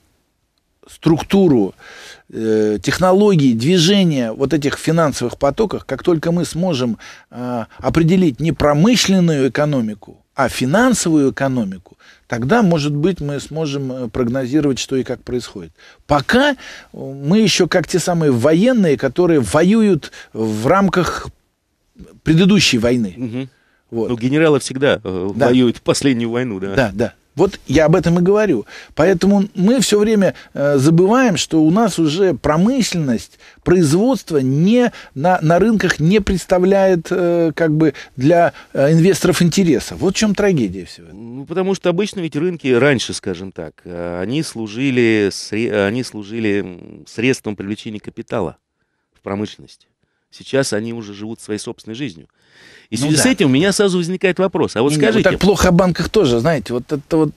структуру, э, технологии движения вот этих финансовых потоков, как только мы сможем э, определить не промышленную экономику, а финансовую экономику, тогда, может быть, мы сможем э, прогнозировать, что и как происходит. Пока мы еще как те самые военные, которые воюют в рамках предыдущей войны. Угу. Вот. Ну, генералы всегда да. воюют в последнюю войну, да? Да, да. Вот я об этом и говорю. Поэтому мы все время э, забываем, что у нас уже промышленность, производство не, на, на рынках не представляет э, как бы для э, инвесторов интереса. Вот в чем трагедия всего. Ну, потому что обычно ведь рынки раньше, скажем так, они служили, они служили средством привлечения капитала в промышленности. Сейчас они уже живут своей собственной жизнью. И в ну связи ну, да. с этим у меня сразу возникает вопрос. А вот не, скажите... вот так плохо о банках тоже, знаете, вот это вот...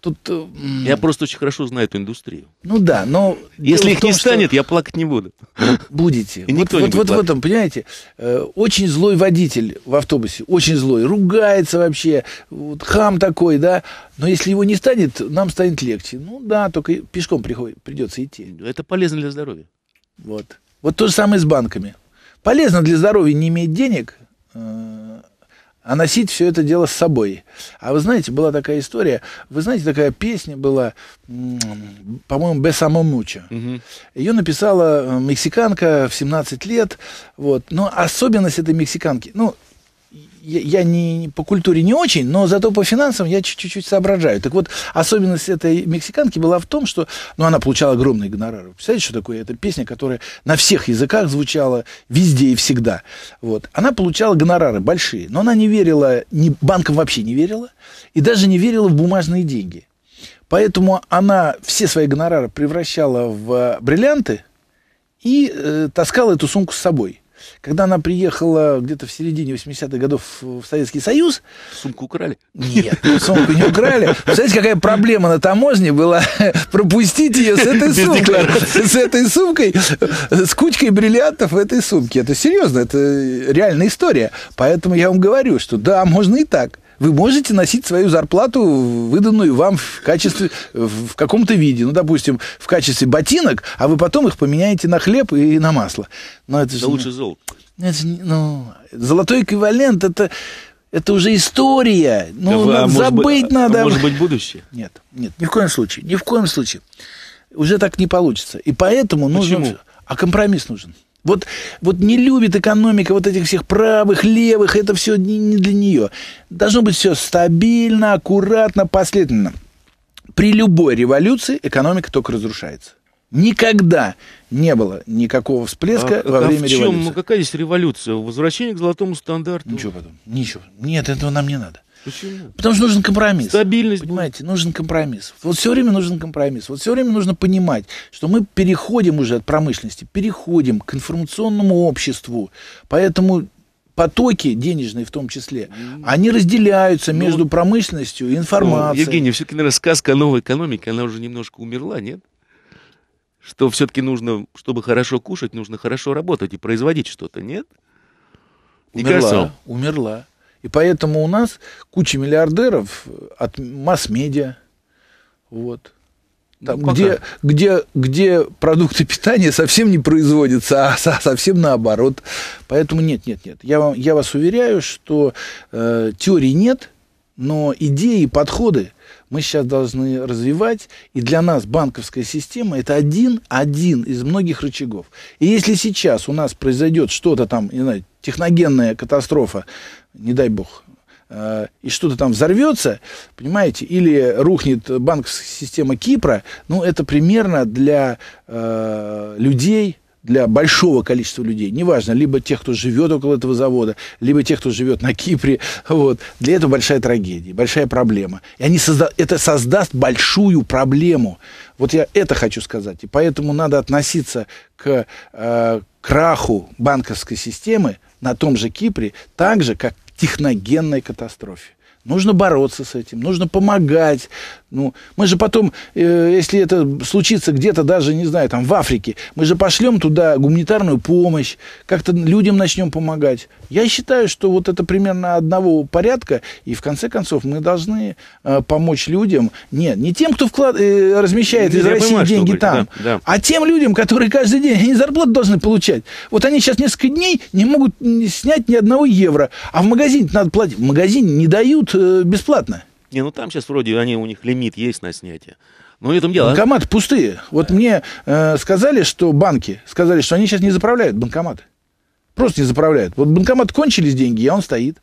Тут... Э, я просто очень хорошо знаю эту индустрию. Ну да, но... Если их том, не станет, я плакать не буду. [laughs] Будете. И вот, вот, будет вот в этом, понимаете, э, очень злой водитель в автобусе, очень злой, ругается вообще, вот хам такой, да. Но если его не станет, нам станет легче. Ну да, только пешком приходит, придется идти. Это полезно для здоровья. Вот. Вот то же самое с банками. Полезно для здоровья не иметь денег, Э, а носить все это дело с собой. А вы знаете, была такая история, вы знаете, такая песня была, по-моему, «Бесамо мучо». Угу. Ее написала э, мексиканка в 17 лет, вот. Но особенность этой мексиканки, ну, я не, по культуре не очень, но зато по финансам я чуть-чуть соображаю. Так вот, особенность этой мексиканки была в том, что ну, она получала огромные гонорары. Представляете, что такое? Это песня, которая на всех языках звучала везде и всегда. Вот. Она получала гонорары большие, но она не верила, ни, банкам вообще не верила, и даже не верила в бумажные деньги. Поэтому она все свои гонорары превращала в э, бриллианты и э, таскала эту сумку с собой. Когда она приехала где-то в середине 80-х годов в Советский Союз... Сумку украли? Нет, ну, сумку не украли. Представляете, какая проблема на таможне была [laughs] пропустить ее с этой сумкой. С этой сумкой, с кучкой бриллиантов в этой сумке. Это серьезно, это реальная история. Поэтому я вам говорю, что да, можно и так вы можете носить свою зарплату, выданную вам в качестве, в каком-то виде, ну, допустим, в качестве ботинок, а вы потом их поменяете на хлеб и на масло. Но это да лучше не... золото. Ну, это же, ну, золотой эквивалент, это... Это уже история. Ну, да, надо, а забыть быть, а надо. А может быть, будущее? Нет, нет, ни в коем случае. Ни в коем случае. Уже так не получится. И поэтому Почему? А компромисс нужен. Вот, вот не любит экономика вот этих всех правых, левых, это все не, не для нее. Должно быть все стабильно, аккуратно, последовательно. При любой революции экономика только разрушается. Никогда не было никакого всплеска а, во а время в чем, революции. Ну, какая здесь революция? Возвращение к золотому стандарту? Ничего потом. Ничего. Нет, этого нам не надо. Почему? Потому что нужен компромисс. Стабильность. Понимаете, будет. нужен компромисс. Вот все время нужен компромисс. Вот все время нужно понимать, что мы переходим уже от промышленности, переходим к информационному обществу. Поэтому потоки денежные в том числе, они разделяются ну, между промышленностью и информацией. Ну, Евгений, все-таки, наверное, сказка о новой экономике, она уже немножко умерла, нет? Что все-таки нужно, чтобы хорошо кушать, нужно хорошо работать и производить что-то, нет? умерла, кажется, умерла. И поэтому у нас куча миллиардеров от масс-медиа. Вот. Там, ну, где, где, где продукты питания совсем не производятся, а совсем наоборот. Поэтому нет, нет, нет. Я, вам, я вас уверяю, что э, теории нет, но идеи подходы мы сейчас должны развивать. И для нас банковская система – это один, один из многих рычагов. И если сейчас у нас произойдет что-то там, не знаю, техногенная катастрофа не дай бог, э, и что-то там взорвется, понимаете, или рухнет банковская система Кипра, ну, это примерно для э, людей, для большого количества людей, неважно, либо тех, кто живет около этого завода, либо тех, кто живет на Кипре, [laughs] вот, для этого большая трагедия, большая проблема. И они созда... это создаст большую проблему. Вот я это хочу сказать. И поэтому надо относиться к э, краху банковской системы на том же Кипре, так же, как техногенной катастрофе. Нужно бороться с этим, нужно помогать. Ну, мы же потом, э, если это случится где-то даже, не знаю, там в Африке, мы же пошлем туда гуманитарную помощь, как-то людям начнем помогать. Я считаю, что вот это примерно одного порядка, и в конце концов мы должны э, помочь людям, нет, не тем, кто вклад, э, размещает из России понимаю, деньги там, да, да. а тем людям, которые каждый день, они зарплату должны получать. Вот они сейчас несколько дней не могут снять ни одного евро, а в магазин надо платить. В магазине не дают Э, бесплатно. Не, ну там сейчас вроде они, у них лимит есть на снятие. Но ну, в этом дело. Банкоматы пустые. Вот мне э, сказали, что банки сказали, что они сейчас не заправляют банкоматы. Просто не заправляют. Вот банкомат кончились деньги, а он стоит.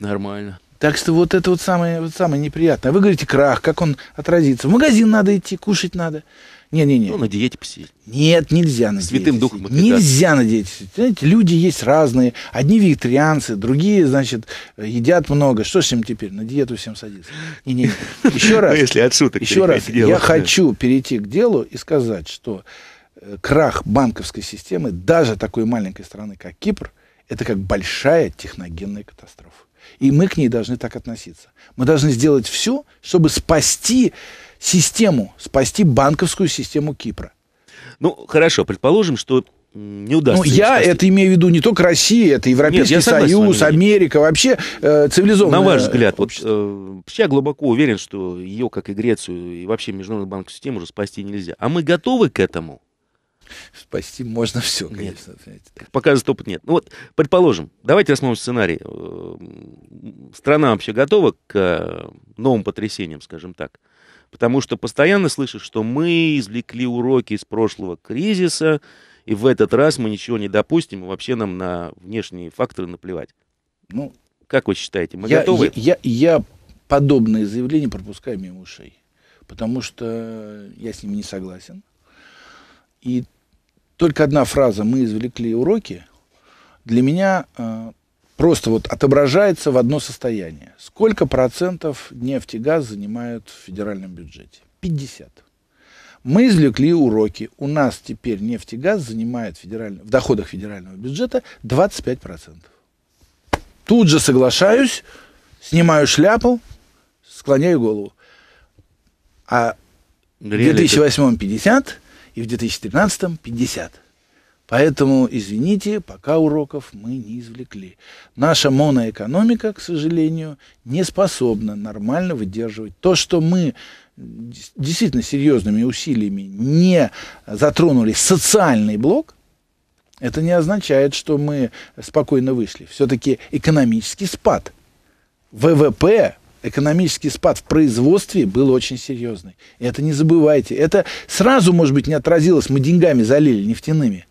Нормально. Так что вот это вот самое, вот самое неприятное. Вы говорите, крах, как он отразится. В магазин надо идти, кушать надо. Не-не-не. Ну, на диете посидеть. Нет, нельзя на Святым диете духом. Сидеть. Нельзя на диете сидеть. Знаете, люди есть разные. Одни вегетарианцы, другие, значит, едят много. Что с ним теперь? На диету всем садиться. Не-не. [laughs] Еще раз. Ну, если от Еще раз. Я хочу перейти к делу и сказать, что э, крах банковской системы даже такой маленькой страны, как Кипр, это как большая техногенная катастрофа. И мы к ней должны так относиться. Мы должны сделать все, чтобы спасти систему, спасти банковскую систему Кипра. Ну, хорошо, предположим, что не удастся. Ну, я спасти. это имею в виду не только Россия, это Европейский Нет, Союз, Америка, вообще э, цивилизованное На ваш взгляд, общество. Э, вот, я глубоко уверен, что ее, как и Грецию, и вообще международную банковскую систему уже спасти нельзя. А мы готовы к этому? Спасти можно все, конечно. Нет. показывает опыт, нет. Ну вот, предположим, давайте рассмотрим сценарий. Э, страна вообще готова к э, новым потрясениям, скажем так потому что постоянно слышишь, что мы извлекли уроки из прошлого кризиса, и в этот раз мы ничего не допустим, и вообще нам на внешние факторы наплевать. Ну, как вы считаете, мы я, готовы? Я, я, я подобные заявления пропускаю мимо ушей, потому что я с ними не согласен. И только одна фраза «мы извлекли уроки» для меня э, просто вот отображается в одно состояние. Сколько процентов нефть и газ занимают в федеральном бюджете? 50. Мы извлекли уроки. У нас теперь нефть и газ занимает федеральный, в доходах федерального бюджета 25%. Тут же соглашаюсь, снимаю шляпу, склоняю голову. А в 2008 50, и в 2013 50. Поэтому, извините, пока уроков мы не извлекли. Наша моноэкономика, к сожалению, не способна нормально выдерживать то, что мы э, действительно серьезными усилиями не затронули социальный блок, это не означает, что мы спокойно вышли. Все-таки экономический спад. ВВП, экономический спад в производстве был очень серьезный. Это не забывайте. Это сразу, может быть, не отразилось, мы деньгами залили нефтяными.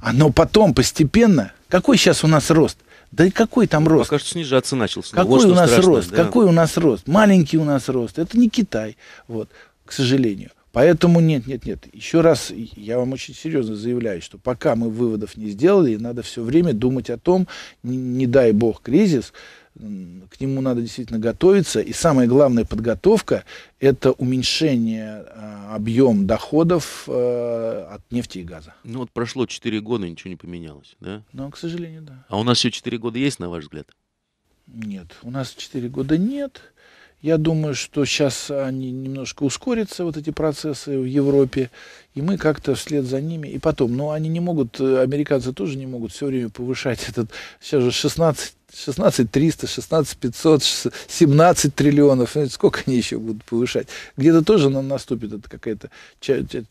Оно а, потом постепенно... Какой сейчас у нас рост? Да и какой там рост? Пока что снижаться начался. Ну, какой вот у нас страшно, рост? Да. Какой у нас рост? Маленький у нас рост. Это не Китай, вот, к сожалению. Поэтому нет, нет, нет. Еще раз я вам очень серьезно заявляю, что пока мы выводов не сделали, надо все время думать о том, не, не дай бог кризис, к нему надо действительно готовиться. И самая главная подготовка – это уменьшение а, объем доходов э, от нефти и газа. Ну вот прошло 4 года, ничего не поменялось, да? Ну, к сожалению, да. А у нас еще 4 года есть, на ваш взгляд? Нет, у нас 4 года нет. Я думаю, что сейчас они немножко ускорятся, вот эти процессы в Европе, и мы как-то вслед за ними. И потом, но они не могут, э, американцы тоже не могут все время повышать этот, сейчас же 16 16 300, 16 500, 17 триллионов. Ну, сколько они еще будут повышать? Где-то тоже нам наступит это какая-то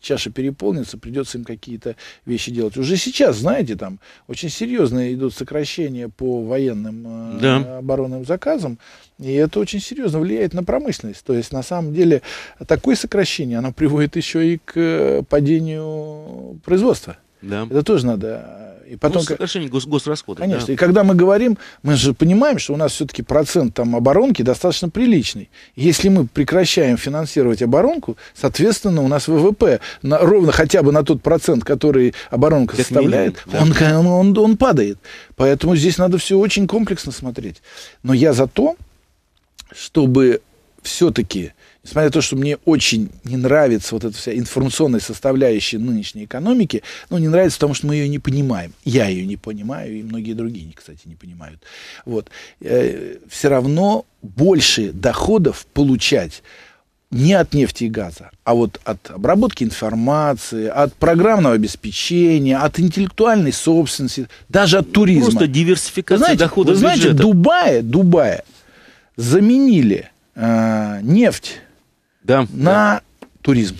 чаша переполнится, придется им какие-то вещи делать. Уже сейчас, знаете, там очень серьезные идут сокращения по военным э, да. оборонным заказам, и это очень серьезно влияет на промышленность. То есть, на самом деле, такое сокращение, оно приводит еще и к э, падению производства. Да. Это тоже надо... Э, и потом, ну, сокращение гос госрасходов. Конечно. Да. И когда мы говорим, мы же понимаем, что у нас все-таки процент там, оборонки достаточно приличный. Если мы прекращаем финансировать оборонку, соответственно, у нас ВВП на, ровно хотя бы на тот процент, который оборонка как составляет, миллион, да. он, он, он, он падает. Поэтому здесь надо все очень комплексно смотреть. Но я за то, чтобы все-таки несмотря на то, что мне очень не нравится вот эта вся информационная составляющая нынешней экономики, ну, не нравится, потому что мы ее не понимаем. Я ее не понимаю, и многие другие, кстати, не понимают. Вот. Э, все равно больше доходов получать не от нефти и газа, а вот от обработки информации, от программного обеспечения, от интеллектуальной собственности, даже от туризма. Просто диверсификация вы знаете, дохода вы знаете, бюджета. Дубая, Дубая заменили э, нефть да, на да. туризм.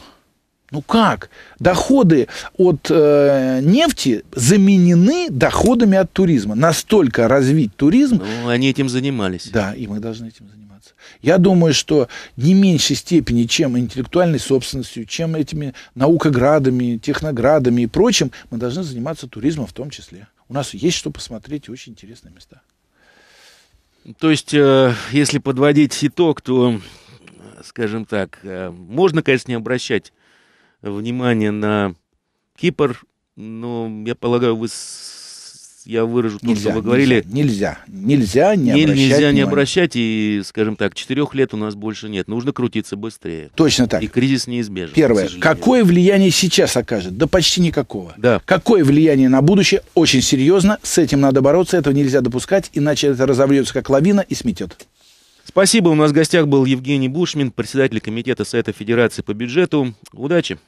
Ну как? Доходы от э, нефти заменены доходами от туризма. Настолько развить туризм. Ну, они этим занимались. Да, и мы должны этим заниматься. Я думаю, что не меньшей степени, чем интеллектуальной собственностью, чем этими наукоградами, техноградами и прочим, мы должны заниматься туризмом в том числе. У нас есть что посмотреть очень интересные места. То есть, э, если подводить итог, то скажем так, э, можно, конечно, не обращать внимания на Кипр, но я полагаю, вы я выражу то, нельзя, что вы говорили. Нельзя, нельзя, нельзя не обращать. Нельзя внимания. не обращать, и, скажем так, четырех лет у нас больше нет. Нужно крутиться быстрее. Точно так. И кризис неизбежен. Первое. Какое влияние сейчас окажет? Да почти никакого. Да. Какое влияние на будущее? Очень серьезно. С этим надо бороться, этого нельзя допускать, иначе это разобьется как лавина и сметет. Спасибо. У нас в гостях был Евгений Бушмин, председатель комитета Совета Федерации по бюджету. Удачи!